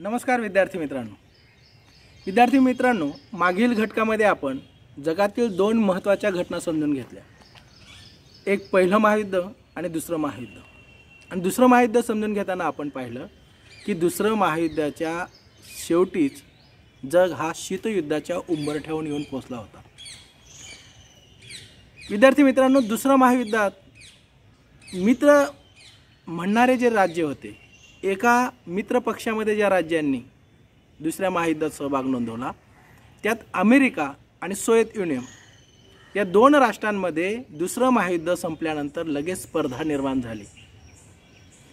नमस्कार विद्यार्थी मित्रांनो विद्यार्थी मित्रांनो मागील घटकामध्ये आपण जगातील दोन महत्त्वाच्या घटना समजून घेतल्या एक पहिलं महायुद्ध आणि दुसरं महायुद्ध आणि दुसरं महायुद्ध समजून घेताना आपण पाहिलं की दुसरं महायुद्धाच्या शेवटीच जग हा शीतयुद्धाच्या उंबरठ्याहून येऊन पोचला होता विद्यार्थी मित्रांनो दुसऱ्या महायुद्धात मित्र म्हणणारे जे राज्य होते एका मित्रपक्षामध्ये ज्या राज्यांनी दुसऱ्या महायुद्धात सहभाग नोंदवला त्यात अमेरिका आणि सोवियत युनियन या दोन राष्ट्रांमध्ये दुसरं महायुद्ध संपल्यानंतर लगेच स्पर्धा निर्माण झाली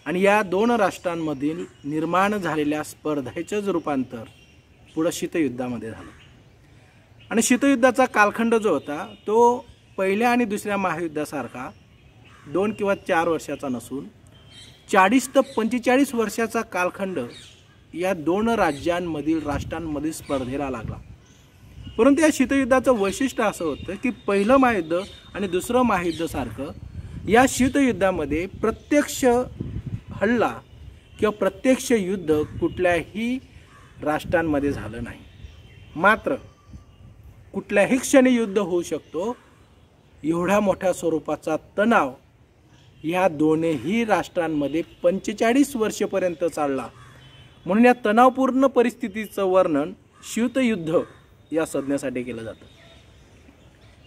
आणि या दोन राष्ट्रांमधील निर्माण झालेल्या स्पर्धेचंच रूपांतर पुढं शीतयुद्धामध्ये झालं आणि शीतयुद्धाचा कालखंड जो होता तो पहिल्या आणि दुसऱ्या महायुद्धासारखा दोन किंवा चार वर्षाचा नसून चाळीस ते पंचेचाळीस वर्षाचा कालखंड या दोन राज्यांमधील राष्ट्रांमध्ये स्पर्धेला लागला परंतु या शीतयुद्धाचं वैशिष्ट्य असं होतं की पहिलं महायुद्ध आणि दुसरं महायुद्धासारखं या शीतयुद्धामध्ये प्रत्यक्ष हल्ला किंवा प्रत्यक्ष युद्ध कुठल्याही राष्ट्रांमध्ये झालं नाही मात्र कुठल्याही क्षणी युद्ध होऊ शकतो एवढ्या मोठ्या स्वरूपाचा तणाव या दोनही राष्ट्रांमध्ये पंचेचाळीस वर्षपर्यंत चालला म्हणून या तणावपूर्ण परिस्थितीचं वर्णन शीतयुद्ध या सज्ञासाठी केलं जातं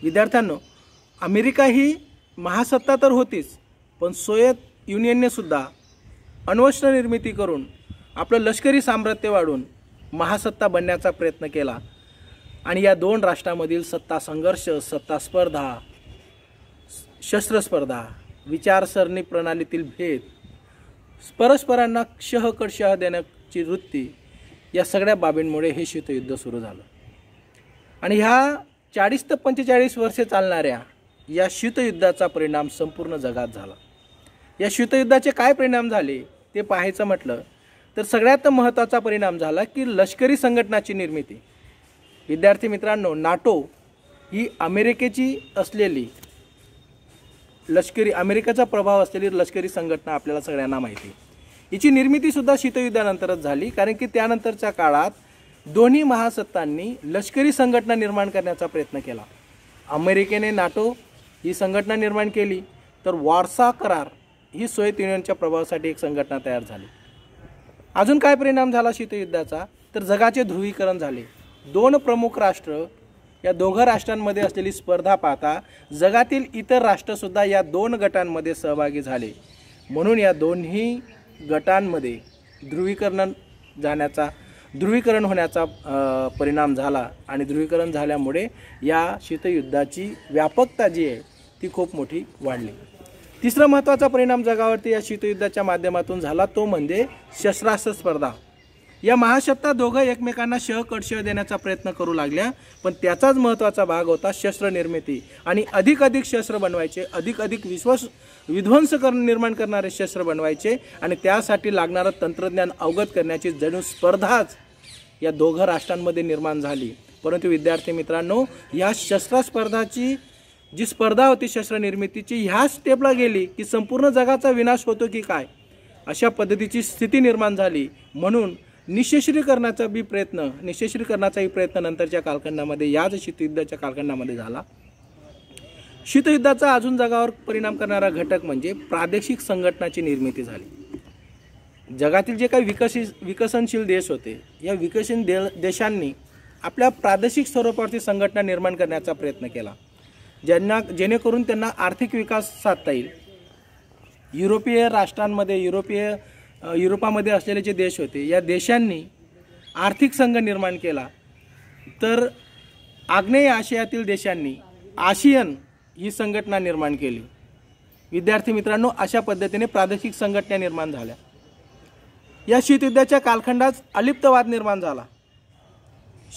विद्यार्थ्यांनो अमेरिका ही महासत्ता तर होतीच पण सोयत युनियनने सुद्धा अण्वस्त्र निर्मिती करून आपलं लष्करी सामर्थ्य वाढून महासत्ता बनण्याचा प्रयत्न केला आणि या दोन राष्ट्रामधील सत्ता संघर्ष सत्ता स्पर्धा शस्त्रस्पर्धा विचारसरणी प्रणालीतील भेद परस्परांना शह देण्याची वृत्ती या सगळ्या बाबींमुळे हे शीतयुद्ध सुरू झालं आणि ह्या चाळीस ते पंचेचाळीस वर्षे चालणाऱ्या या शीतयुद्धाचा परिणाम संपूर्ण जगात झाला या शीतयुद्धाचे काय परिणाम झाले ते पाहायचं म्हटलं तर सगळ्यात महत्त्वाचा परिणाम झाला की लष्करी संघटनाची निर्मिती विद्यार्थी मित्रांनो नाटो ही अमेरिकेची असलेली लष्करी अमेरिकेचा प्रभाव असलेली लष्करी संघटना आपल्याला सगळ्यांना माहिती हिची निर्मितीसुद्धा शीतयुद्धानंतरच झाली कारण की त्यानंतरच्या काळात दोन्ही महासत्तांनी लष्करी संघटना निर्माण करण्याचा प्रयत्न केला अमेरिकेने नाटो ही संघटना निर्माण केली तर वारसा करार ही सोयत युनियनच्या प्रभावासाठी एक संघटना तयार झाली अजून काय परिणाम झाला शीतयुद्धाचा तर जगाचे ध्रुवीकरण झाले दोन प्रमुख राष्ट्र या दोघं राष्ट्रांमध्ये असलेली स्पर्धा पाहता जगातील इतर राष्ट्रसुद्धा या दोन गटांमध्ये सहभागी झाले म्हणून या दोन्ही गटांमध्ये ध्रुवीकरण जाण्याचा ध्रुवीकरण होण्याचा परिणाम झाला आणि ध्रुवीकरण झाल्यामुळे या शीतयुद्धाची व्यापकता जी आहे ती खूप मोठी वाढली तिसरा महत्त्वाचा परिणाम जगावरती या शीतयुद्धाच्या माध्यमातून झाला तो म्हणजे शस्त्रास्त्र स्पर्धा या महाशब्दात दोघं एकमेकांना शह कडशह देण्याचा प्रयत्न करू लागल्या पण त्याचाच महत्त्वाचा भाग होता शस्त्र निर्मिती आणि अधिक अधिक शस्त्र बनवायचे अधिक अधिक विश्वास विध्वंस कर निर्माण करणारे शस्त्र बनवायचे आणि त्यासाठी लागणारं तंत्रज्ञान अवगत करण्याची जणू स्पर्धाच या दोघं राष्ट्रांमध्ये निर्माण झाली परंतु विद्यार्थी मित्रांनो या शस्त्रास्पर्धाची जी स्पर्धा होती शस्त्र निर्मितीची ह्या स्टेपला गेली की संपूर्ण जगाचा विनाश होतो की काय अशा पद्धतीची स्थिती निर्माण झाली म्हणून निशेश्रीकरणाचा बी प्रयत्न निशस्त्रीकरणाचाही प्रयत्न नंतरच्या कालखंडामध्ये याच शीतयुद्धाच्या कालखंडामध्ये झाला शीतयुद्धाचा अजून जगावर परिणाम करणारा घटक म्हणजे प्रादेशिक संघटनाची निर्मिती झाली जगातील जे काही विकसित विकसनशील देश होते या विकसित दे देशांनी आपल्या प्रादेशिक स्वरूपावरती संघटना निर्माण करण्याचा प्रयत्न केला ज्यांना जेणेकरून त्यांना आर्थिक विकास साधता येईल युरोपीय राष्ट्रांमध्ये युरोपीय युरोपामध्ये असलेले जे देश होते या देशांनी आर्थिक संघ निर्माण केला तर आग्नेय आशियातील देशांनी आशियन ही संघटना निर्माण केली विद्यार्थी मित्रांनो अशा पद्धतीने प्रादेशिक संघटना निर्माण झाल्या या शीतयुद्धाच्या कालखंडात अलिप्तवाद निर्माण झाला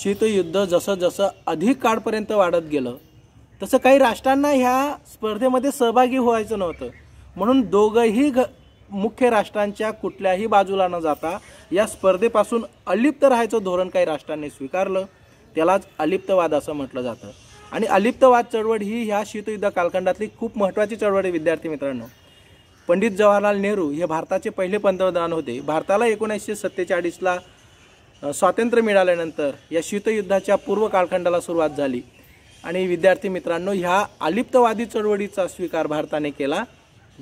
शीतयुद्ध जसं जसं अधिक काळपर्यंत वाढत गेलं तसं काही राष्ट्रांना ह्या स्पर्धेमध्ये सहभागी व्हायचं नव्हतं म्हणून दोघंही घ मुख्य राष्ट्रांच्या कुठल्याही बाजूला न जाता या स्पर्धेपासून अलिप्त राहायचं धोरण काही राष्ट्रांनी स्वीकारलं त्यालाच अलिप्तवाद असं म्हटलं जातं आणि अलिप्तवाद चळवळ ही ह्या शीतयुद्ध कालखंडातली खूप महत्त्वाची चळवळ आहे विद्यार्थी मित्रांनो पंडित जवाहरलाल नेहरू हे भारताचे पहिले पंतप्रधान होते भारताला एकोणीसशे सत्तेचाळीसला स्वातंत्र्य मिळाल्यानंतर या शीतयुद्धाच्या पूर्व कालखंडाला सुरुवात झाली आणि विद्यार्थी मित्रांनो ह्या अलिप्तवादी चळवळीचा स्वीकार भारताने केला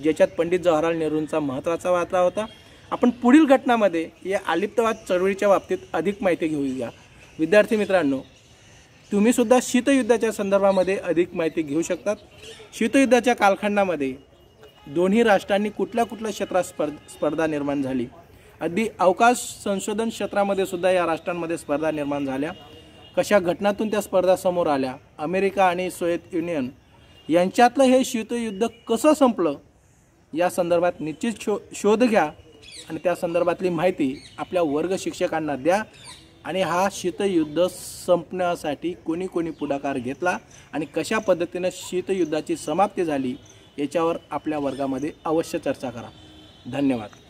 ज्याच्यात पंडित जवाहरलाल नेहरूंचा महत्त्वाचा वाटा होता आपण पुढील घटनामध्ये या आलिप्तवाद चळवळीच्या बाबतीत अधिक माहिती घेऊया विद्यार्थी मित्रांनो तुम्हीसुद्धा शीतयुद्धाच्या संदर्भामध्ये अधिक माहिती घेऊ शकतात शीतयुद्धाच्या कालखंडामध्ये दोन्ही राष्ट्रांनी कुठल्या कुठल्या क्षेत्रात स्पर्ध स्पर्धा निर्माण झाली अगदी अवकाश संशोधन क्षेत्रामध्ये सुद्धा या राष्ट्रांमध्ये स्पर्धा निर्माण झाल्या कशा घटनातून त्या स्पर्धा समोर आल्या अमेरिका आणि सोवियत युनियन यांच्यातलं हे शीतयुद्ध कसं संपलं या संदर्भात निश्चित शो शोध घ्या आणि त्या संदर्भातली माहिती आपल्या वर्ग शिक्षकांना द्या आणि हा शीतयुद्ध संपण्यासाठी कोणी कोणी पुढाकार घेतला आणि कशा पद्धतीनं शीतयुद्धाची समाप्ती झाली याच्यावर आपल्या वर्गामध्ये अवश्य चर्चा करा धन्यवाद